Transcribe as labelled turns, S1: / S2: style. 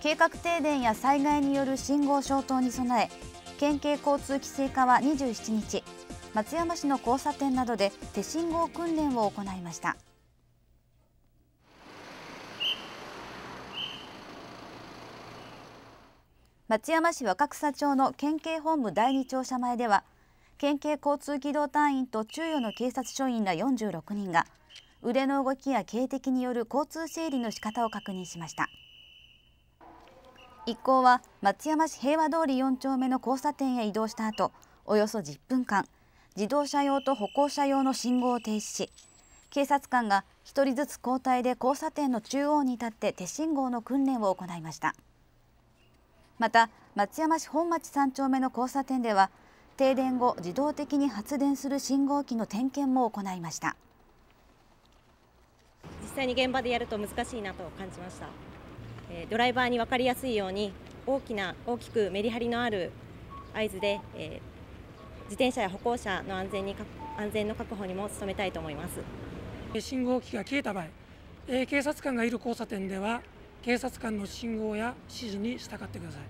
S1: 計画停電や災害による信号消灯に備え県警交通規制課は27日松山市の交差点などで手信号訓練を行いました松山市若草町の県警本部第2庁舎前では県警交通機動隊員と中夜の警察署員ら46人が腕の動きや警笛による交通整理の仕方を確認しました。一行は松山市平和通り4丁目の交差点へ移動した後およそ10分間自動車用と歩行者用の信号を停止し警察官が1人ずつ交代で交差点の中央に立って手信号の訓練を行いましたまた松山市本町3丁目の交差点では停電後自動的に発電する信号機の点検も行いました
S2: 実際に現場でやると難しいなと感じましたえドライバーに分かりやすいように大きな大きくメリハリのある合図で、え自転車や歩行者の安全に安全の確保にも努めたいと思います信号機が消えた場合、え警察官がいる交差点では警察官の信号や指示に従ってください。